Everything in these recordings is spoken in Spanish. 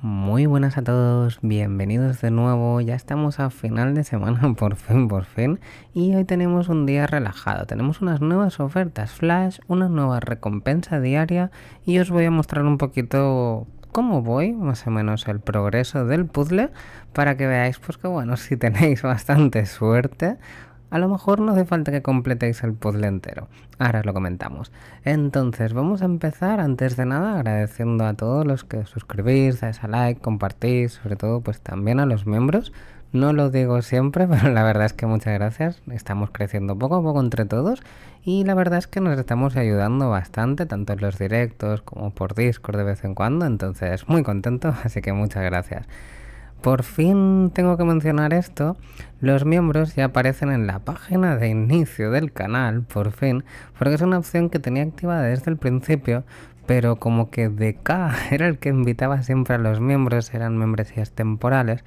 Muy buenas a todos, bienvenidos de nuevo, ya estamos a final de semana por fin, por fin, y hoy tenemos un día relajado, tenemos unas nuevas ofertas flash, una nueva recompensa diaria y os voy a mostrar un poquito cómo voy, más o menos el progreso del puzzle, para que veáis pues que bueno, si tenéis bastante suerte, a lo mejor no hace falta que completéis el puzzle entero. Ahora lo comentamos. Entonces, vamos a empezar antes de nada agradeciendo a todos los que suscribís, dais a like, compartís, sobre todo pues también a los miembros. No lo digo siempre, pero la verdad es que muchas gracias. Estamos creciendo poco a poco entre todos y la verdad es que nos estamos ayudando bastante, tanto en los directos como por Discord de vez en cuando. Entonces, muy contento, así que muchas gracias. Por fin tengo que mencionar esto. Los miembros ya aparecen en la página de inicio del canal, por fin, porque es una opción que tenía activada desde el principio, pero como que DK era el que invitaba siempre a los miembros, eran membresías temporales,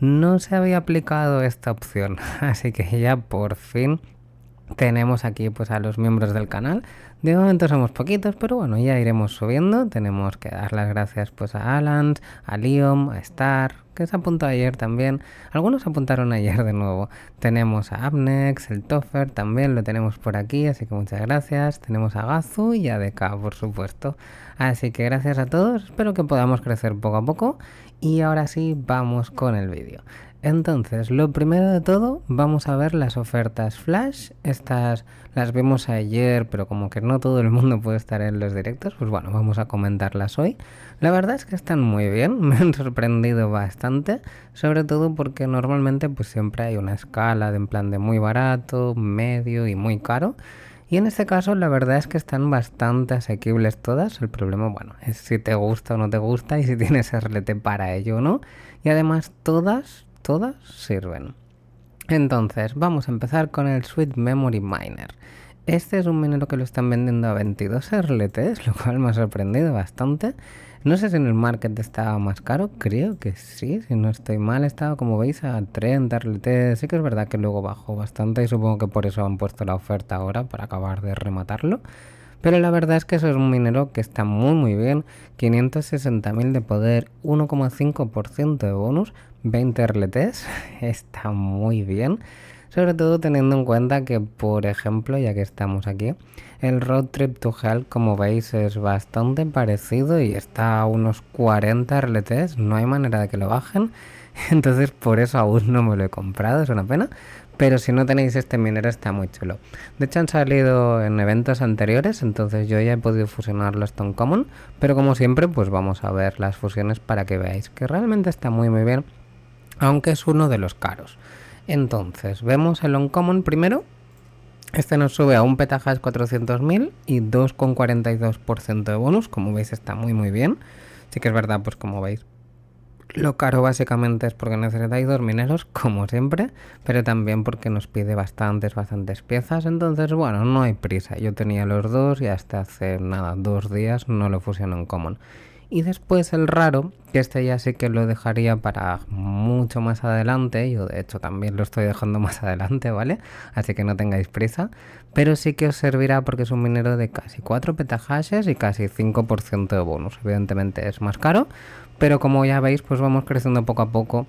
no se había aplicado esta opción. Así que ya por fin tenemos aquí pues a los miembros del canal. De momento somos poquitos, pero bueno, ya iremos subiendo. Tenemos que dar las gracias pues a Alan, a Liam, a Star, que se apuntó ayer también. Algunos apuntaron ayer de nuevo. Tenemos a Abnex, el Toffer, también lo tenemos por aquí, así que muchas gracias. Tenemos a Gazu y a Deka, por supuesto. Así que gracias a todos, espero que podamos crecer poco a poco y ahora sí, vamos con el vídeo. Entonces, lo primero de todo, vamos a ver las ofertas flash. Estas las vimos ayer, pero como que no todo el mundo puede estar en los directos, pues bueno, vamos a comentarlas hoy. La verdad es que están muy bien, me han sorprendido bastante, sobre todo porque normalmente pues siempre hay una escala de plan de muy barato, medio y muy caro. Y en este caso la verdad es que están bastante asequibles todas. El problema, bueno, es si te gusta o no te gusta y si tienes RLT para ello o no. Y además todas, todas sirven. Entonces, vamos a empezar con el Sweet Memory Miner. Este es un minero que lo están vendiendo a 22 RLTs, lo cual me ha sorprendido bastante. No sé si en el market estaba más caro, creo que sí, si no estoy mal, estaba como veis a 30 RLTs, Sí que es verdad que luego bajó bastante y supongo que por eso han puesto la oferta ahora para acabar de rematarlo. Pero la verdad es que eso es un minero que está muy muy bien, 560.000 de poder, 1,5% de bonus, 20 RLTs, está muy bien. Sobre todo teniendo en cuenta que, por ejemplo, ya que estamos aquí, el Road Trip to Hell, como veis, es bastante parecido y está a unos 40 RLTs, no hay manera de que lo bajen. Entonces, por eso aún no me lo he comprado, es una pena. Pero si no tenéis este minero está muy chulo. De hecho han salido en eventos anteriores, entonces yo ya he podido fusionarlo los Stone Common. Pero como siempre, pues vamos a ver las fusiones para que veáis que realmente está muy muy bien. Aunque es uno de los caros. Entonces, vemos el Uncommon primero. Este nos sube a un petajas 400.000 y 2,42% de bonus. Como veis, está muy, muy bien. Sí que es verdad, pues como veis, lo caro básicamente es porque necesitáis dos mineros, como siempre, pero también porque nos pide bastantes, bastantes piezas. Entonces, bueno, no hay prisa. Yo tenía los dos y hasta hace nada, dos días no lo fusiono en common. Y después el raro, que este ya sí que lo dejaría para mucho más adelante, yo de hecho también lo estoy dejando más adelante, ¿vale? Así que no tengáis prisa, pero sí que os servirá porque es un minero de casi 4 petahashes y casi 5% de bonus. Evidentemente es más caro, pero como ya veis, pues vamos creciendo poco a poco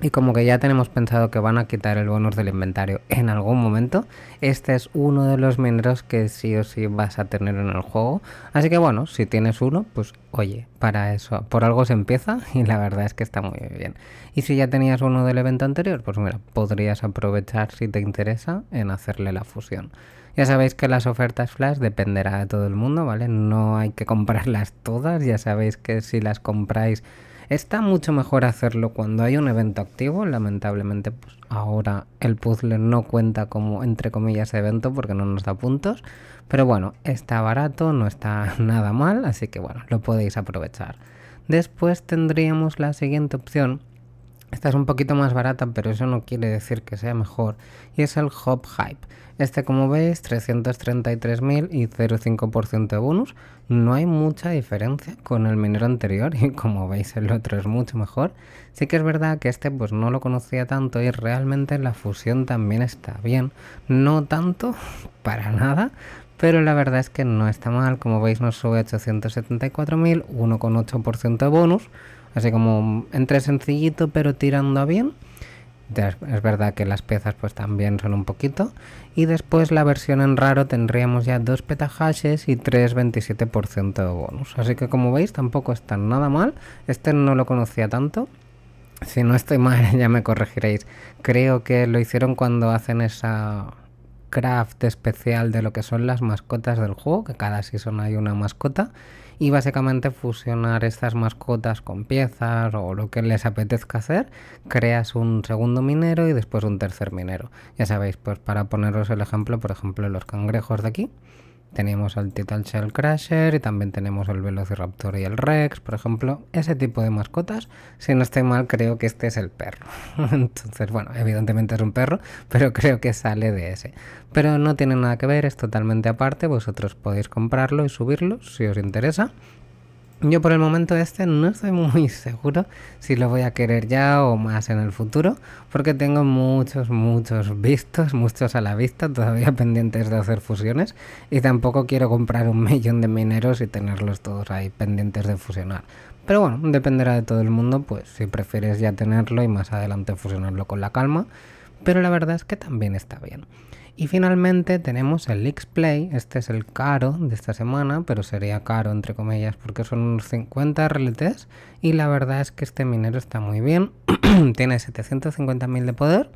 y como que ya tenemos pensado que van a quitar el bonus del inventario en algún momento, este es uno de los mineros que sí o sí vas a tener en el juego. Así que bueno, si tienes uno, pues oye, para eso, por algo se empieza y la verdad es que está muy bien. Y si ya tenías uno del evento anterior, pues mira, podrías aprovechar si te interesa en hacerle la fusión. Ya sabéis que las ofertas flash dependerá de todo el mundo, ¿vale? No hay que comprarlas todas, ya sabéis que si las compráis Está mucho mejor hacerlo cuando hay un evento activo. Lamentablemente, pues ahora el puzzle no cuenta como, entre comillas, evento porque no nos da puntos. Pero bueno, está barato, no está nada mal, así que bueno, lo podéis aprovechar. Después tendríamos la siguiente opción, esta es un poquito más barata, pero eso no quiere decir que sea mejor. Y es el Hop Hype. Este, como veis, 333.000 y 0,5% de bonus. No hay mucha diferencia con el minero anterior y como veis el otro es mucho mejor. Sí que es verdad que este pues no lo conocía tanto y realmente la fusión también está bien. No tanto, para nada, pero la verdad es que no está mal. Como veis nos sube 874.000, 1,8% de bonus. Así como entre sencillito pero tirando a bien. Es verdad que las piezas pues también son un poquito. Y después la versión en raro tendríamos ya dos petahashes y 3,27% de bonus. Así que como veis tampoco está nada mal. Este no lo conocía tanto. Si no estoy mal ya me corregiréis. Creo que lo hicieron cuando hacen esa craft especial de lo que son las mascotas del juego. Que cada season hay una mascota y básicamente fusionar estas mascotas con piezas o lo que les apetezca hacer, creas un segundo minero y después un tercer minero. Ya sabéis, pues para poneros el ejemplo, por ejemplo, los cangrejos de aquí. Tenemos al Total Shell Crusher y también tenemos el Velociraptor y el Rex, por ejemplo. Ese tipo de mascotas, si no estoy mal, creo que este es el perro. Entonces, bueno, evidentemente es un perro, pero creo que sale de ese. Pero no tiene nada que ver, es totalmente aparte, vosotros podéis comprarlo y subirlo si os interesa. Yo por el momento este no estoy muy seguro si lo voy a querer ya o más en el futuro, porque tengo muchos, muchos vistos, muchos a la vista, todavía pendientes de hacer fusiones, y tampoco quiero comprar un millón de mineros y tenerlos todos ahí pendientes de fusionar. Pero bueno, dependerá de todo el mundo, pues si prefieres ya tenerlo y más adelante fusionarlo con la calma, pero la verdad es que también está bien. Y finalmente tenemos el X-Play, este es el caro de esta semana, pero sería caro entre comillas porque son unos 50 RLTs y la verdad es que este minero está muy bien, tiene 750.000 de poder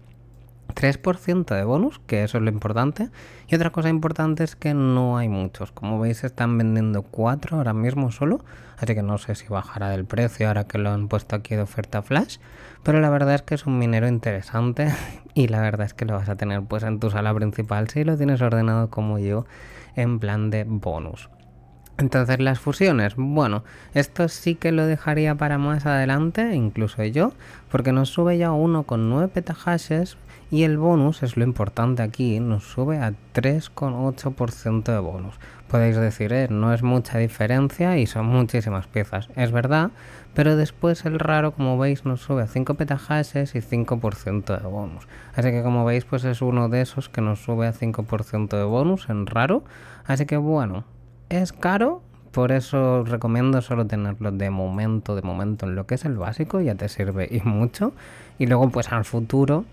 3% de bonus, que eso es lo importante. Y otra cosa importante es que no hay muchos. Como veis, están vendiendo 4 ahora mismo solo. Así que no sé si bajará del precio ahora que lo han puesto aquí de oferta flash. Pero la verdad es que es un minero interesante. Y la verdad es que lo vas a tener pues en tu sala principal si lo tienes ordenado como yo en plan de bonus. Entonces las fusiones, bueno, esto sí que lo dejaría para más adelante, incluso yo, porque nos sube ya a 1,9 petahashes y el bonus, es lo importante aquí, nos sube a 3,8% de bonus. Podéis decir, eh, no es mucha diferencia y son muchísimas piezas, es verdad, pero después el raro, como veis, nos sube a 5 petahashes y 5% de bonus. Así que como veis, pues es uno de esos que nos sube a 5% de bonus en raro, así que bueno es caro, por eso recomiendo solo tenerlo de momento, de momento en lo que es el básico, ya te sirve y mucho. Y luego pues al futuro,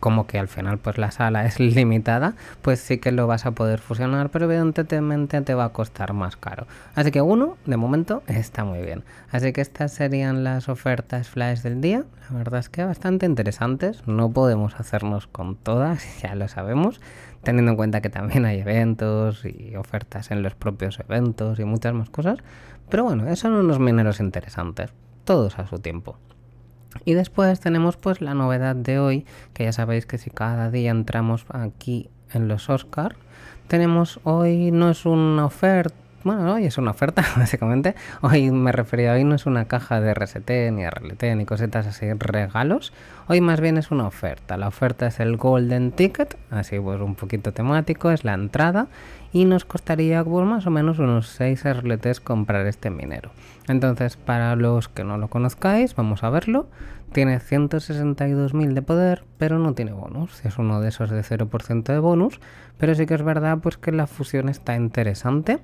como que al final pues la sala es limitada, pues sí que lo vas a poder fusionar, pero evidentemente te va a costar más caro. Así que uno, de momento, está muy bien. Así que estas serían las ofertas flash del día. La verdad es que bastante interesantes, no podemos hacernos con todas, ya lo sabemos teniendo en cuenta que también hay eventos y ofertas en los propios eventos y muchas más cosas. Pero bueno, son unos mineros interesantes, todos a su tiempo. Y después tenemos pues la novedad de hoy, que ya sabéis que si cada día entramos aquí en los Oscars, tenemos hoy no es una oferta bueno, hoy es una oferta, básicamente. Hoy me refería, hoy no es una caja de RST, ni RLT, ni cositas así, regalos. Hoy más bien es una oferta. La oferta es el Golden Ticket, así pues un poquito temático, es la entrada. Y nos costaría pues, más o menos unos 6 RLTs comprar este minero. Entonces, para los que no lo conozcáis, vamos a verlo. Tiene 162.000 de poder, pero no tiene bonus. Es uno de esos de 0% de bonus. Pero sí que es verdad pues que la fusión está interesante.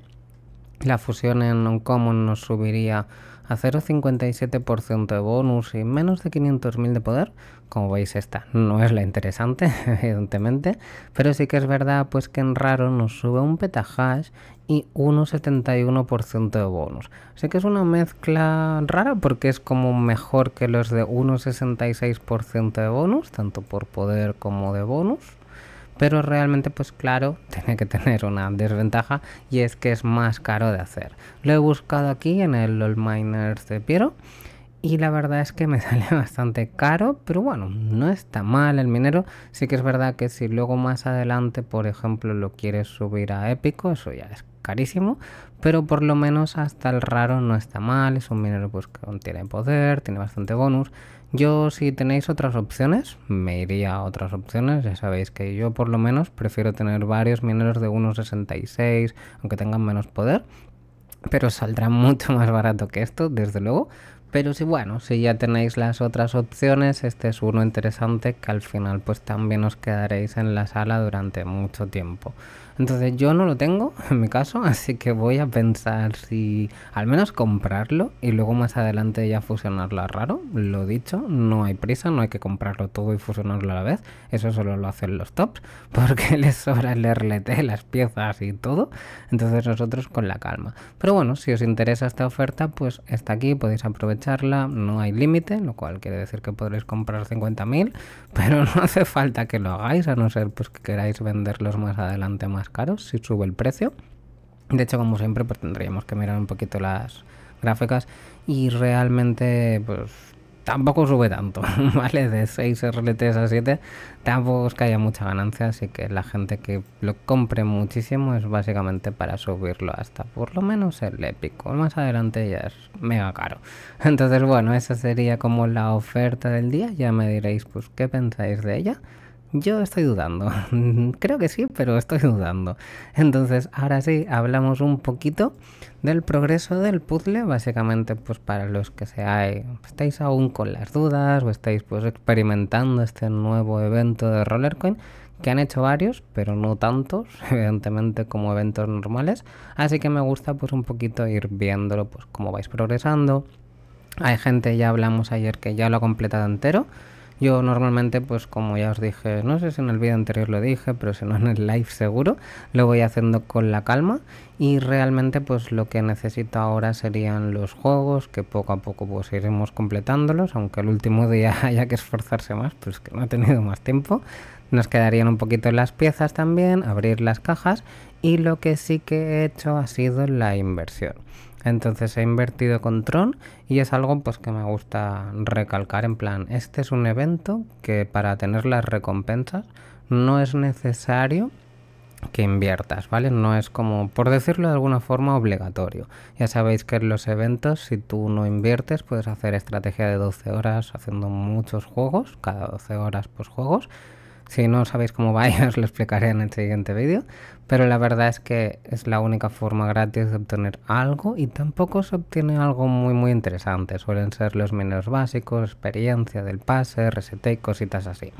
La fusión en Uncommon common nos subiría a 0,57% de bonus y menos de 500.000 de poder. Como veis esta no es la interesante, evidentemente, pero sí que es verdad pues que en raro nos sube un petahash y 1,71% de bonus. Así que es una mezcla rara porque es como mejor que los de 1,66% de bonus, tanto por poder como de bonus pero realmente pues claro tiene que tener una desventaja y es que es más caro de hacer lo he buscado aquí en el All Miners de Piero y la verdad es que me sale bastante caro, pero bueno, no está mal el minero. Sí que es verdad que si luego más adelante, por ejemplo, lo quieres subir a épico, eso ya es carísimo, pero por lo menos hasta el raro no está mal, es un minero pues, que tiene poder, tiene bastante bonus, yo si tenéis otras opciones, me iría a otras opciones, ya sabéis que yo por lo menos prefiero tener varios mineros de 1.66, aunque tengan menos poder, pero saldrá mucho más barato que esto, desde luego, pero si bueno, si ya tenéis las otras opciones, este es uno interesante que al final pues también os quedaréis en la sala durante mucho tiempo. Entonces yo no lo tengo en mi caso, así que voy a pensar si al menos comprarlo y luego más adelante ya fusionarlo a raro. Lo dicho, no hay prisa, no hay que comprarlo todo y fusionarlo a la vez. Eso solo lo hacen los tops porque les sobra el RLT, las piezas y todo. Entonces nosotros con la calma. Pero bueno, si os interesa esta oferta, pues está aquí, podéis aprovechar charla no hay límite, lo cual quiere decir que podréis comprar 50.000, pero no hace falta que lo hagáis, a no ser pues, que queráis venderlos más adelante más caros si sube el precio. De hecho, como siempre, pues tendríamos que mirar un poquito las gráficas y realmente pues tampoco sube tanto, ¿vale? De 6 RLTs a 7 tampoco es que haya mucha ganancia, así que la gente que lo compre muchísimo es básicamente para subirlo hasta por lo menos el épico. Más adelante ya es mega caro. Entonces, bueno, esa sería como la oferta del día. Ya me diréis, pues, ¿qué pensáis de ella? Yo estoy dudando. Creo que sí, pero estoy dudando. Entonces, ahora sí, hablamos un poquito del progreso del puzzle, básicamente pues para los que seáis, estáis aún con las dudas o estáis pues experimentando este nuevo evento de Rollercoin, que han hecho varios, pero no tantos, evidentemente, como eventos normales. Así que me gusta pues un poquito ir viéndolo, pues cómo vais progresando. Hay gente, ya hablamos ayer, que ya lo ha completado entero. Yo normalmente, pues como ya os dije, no sé si en el vídeo anterior lo dije, pero si no en el live seguro, lo voy haciendo con la calma y realmente pues lo que necesito ahora serían los juegos, que poco a poco pues iremos completándolos, aunque el último día haya que esforzarse más, pues que no he tenido más tiempo. Nos quedarían un poquito las piezas también, abrir las cajas y lo que sí que he hecho ha sido la inversión. Entonces he invertido con Tron y es algo pues que me gusta recalcar en plan, este es un evento que para tener las recompensas no es necesario que inviertas, ¿vale? No es como, por decirlo de alguna forma, obligatorio. Ya sabéis que en los eventos, si tú no inviertes, puedes hacer estrategia de 12 horas haciendo muchos juegos, cada 12 horas pues juegos, si no sabéis cómo va, os lo explicaré en el siguiente vídeo. Pero la verdad es que es la única forma gratis de obtener algo y tampoco se obtiene algo muy muy interesante. Suelen ser los mineros básicos, experiencia del pase, resete y cositas así.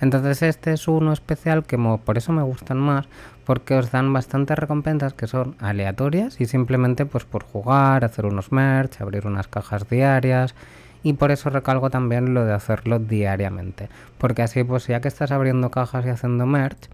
Entonces este es uno especial que por eso me gustan más, porque os dan bastantes recompensas que son aleatorias y simplemente pues por jugar, hacer unos merch, abrir unas cajas diarias y por eso recalco también lo de hacerlo diariamente, porque así pues ya que estás abriendo cajas y haciendo merch,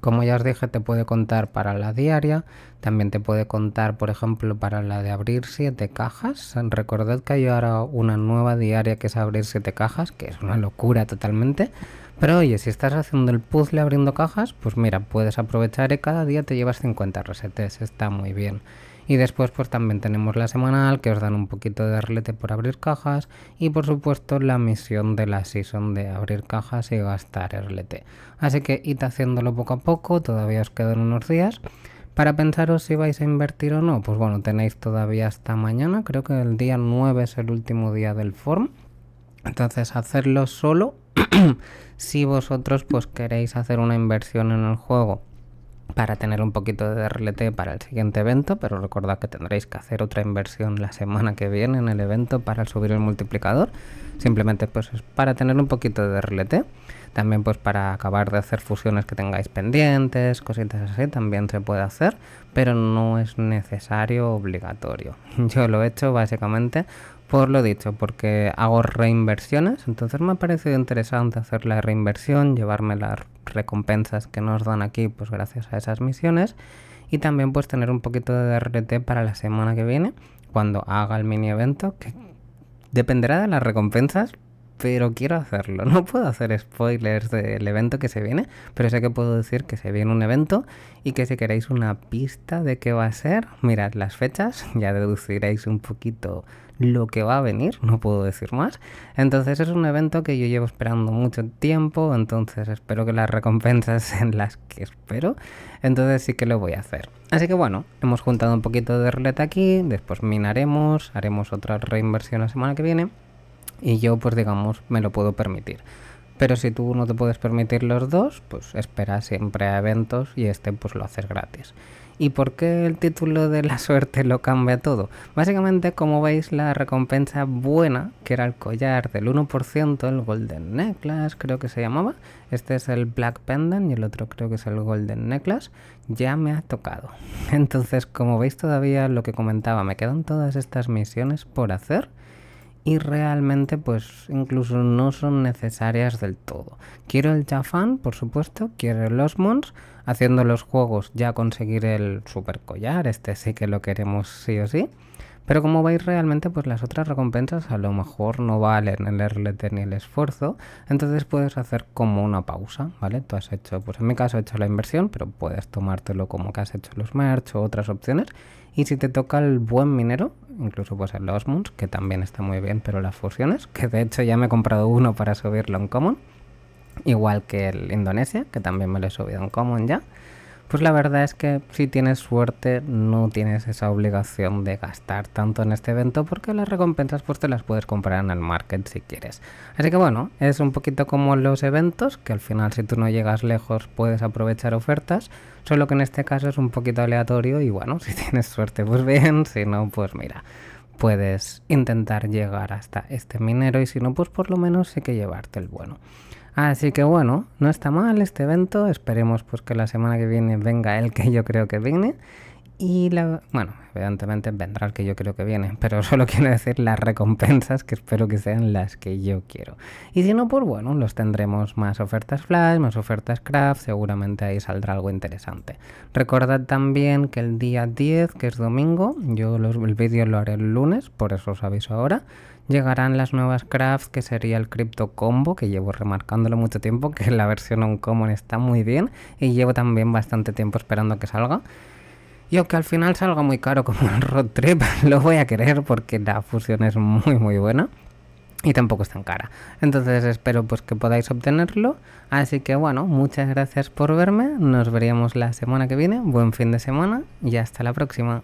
como ya os dije, te puede contar para la diaria, también te puede contar, por ejemplo, para la de abrir 7 cajas. Recordad que hay ahora una nueva diaria que es abrir 7 cajas, que es una locura totalmente. Pero oye, si estás haciendo el puzzle abriendo cajas, pues mira, puedes aprovechar y ¿eh? cada día te llevas 50 resetes, está muy bien. Y después pues también tenemos la semanal que os dan un poquito de arlete por abrir cajas y por supuesto la misión de la season de abrir cajas y gastar arlete. Así que id haciéndolo poco a poco, todavía os quedan unos días. Para pensaros si vais a invertir o no, pues bueno, tenéis todavía hasta mañana, creo que el día 9 es el último día del form. Entonces, hacerlo solo si vosotros pues queréis hacer una inversión en el juego para tener un poquito de RLT para el siguiente evento, pero recordad que tendréis que hacer otra inversión la semana que viene en el evento para subir el multiplicador. Simplemente pues para tener un poquito de RLT, también pues para acabar de hacer fusiones que tengáis pendientes, cositas así, también se puede hacer, pero no es necesario obligatorio. Yo lo he hecho básicamente por lo dicho, porque hago reinversiones, entonces me ha parecido interesante hacer la reinversión, Llevarme la recompensas que nos dan aquí, pues gracias a esas misiones. Y también pues tener un poquito de RT para la semana que viene, cuando haga el mini evento, que dependerá de las recompensas, pero quiero hacerlo. No puedo hacer spoilers del evento que se viene, pero sé que puedo decir que se viene un evento y que si queréis una pista de qué va a ser, mirad las fechas, ya deduciréis un poquito lo que va a venir, no puedo decir más. Entonces es un evento que yo llevo esperando mucho tiempo, entonces espero que las recompensas sean las que espero, entonces sí que lo voy a hacer. Así que bueno, hemos juntado un poquito de ruleta aquí, después minaremos, haremos otra reinversión la semana que viene y yo pues digamos me lo puedo permitir. Pero si tú no te puedes permitir los dos, pues espera siempre a eventos y este pues lo haces gratis y por qué el título de la suerte lo cambia todo. Básicamente, como veis, la recompensa buena, que era el collar del 1%, el Golden Necklace creo que se llamaba, este es el Black Pendant y el otro creo que es el Golden Necklace, ya me ha tocado. Entonces, como veis todavía lo que comentaba, me quedan todas estas misiones por hacer y realmente pues incluso no son necesarias del todo. Quiero el Jafan, por supuesto, quiero los mons haciendo los juegos ya conseguir el super collar, este sí que lo queremos sí o sí. Pero como veis realmente pues las otras recompensas a lo mejor no valen el RLT ni el esfuerzo, entonces puedes hacer como una pausa, ¿vale? Tú has hecho, pues en mi caso he hecho la inversión, pero puedes tomártelo como que has hecho los merch o otras opciones. Y si te toca el buen minero, incluso pues el Osmunds, que también está muy bien, pero las fusiones, que de hecho ya me he comprado uno para subirlo en Common, igual que el Indonesia, que también me lo he subido en Common ya, pues la verdad es que si tienes suerte no tienes esa obligación de gastar tanto en este evento porque las recompensas pues te las puedes comprar en el market si quieres. Así que bueno, es un poquito como los eventos, que al final si tú no llegas lejos puedes aprovechar ofertas, solo que en este caso es un poquito aleatorio y bueno, si tienes suerte pues bien, si no pues mira puedes intentar llegar hasta este minero y si no, pues por lo menos hay que llevarte el bueno. Así que bueno, no está mal este evento, esperemos pues que la semana que viene venga el que yo creo que viene. Y bueno, evidentemente vendrá el que yo creo que viene, pero solo quiero decir las recompensas que espero que sean las que yo quiero. Y si no, pues bueno, los tendremos más ofertas Flash, más ofertas Craft, seguramente ahí saldrá algo interesante. Recordad también que el día 10, que es domingo, yo el vídeo lo haré el lunes, por eso os aviso ahora, llegarán las nuevas crafts que sería el Crypto Combo, que llevo remarcándolo mucho tiempo, que la versión Uncommon está muy bien y llevo también bastante tiempo esperando que salga. Y aunque al final salga muy caro como el road trip, lo voy a querer porque la fusión es muy muy buena y tampoco es tan cara. Entonces espero pues que podáis obtenerlo. Así que bueno, muchas gracias por verme. Nos veríamos la semana que viene. Buen fin de semana y hasta la próxima.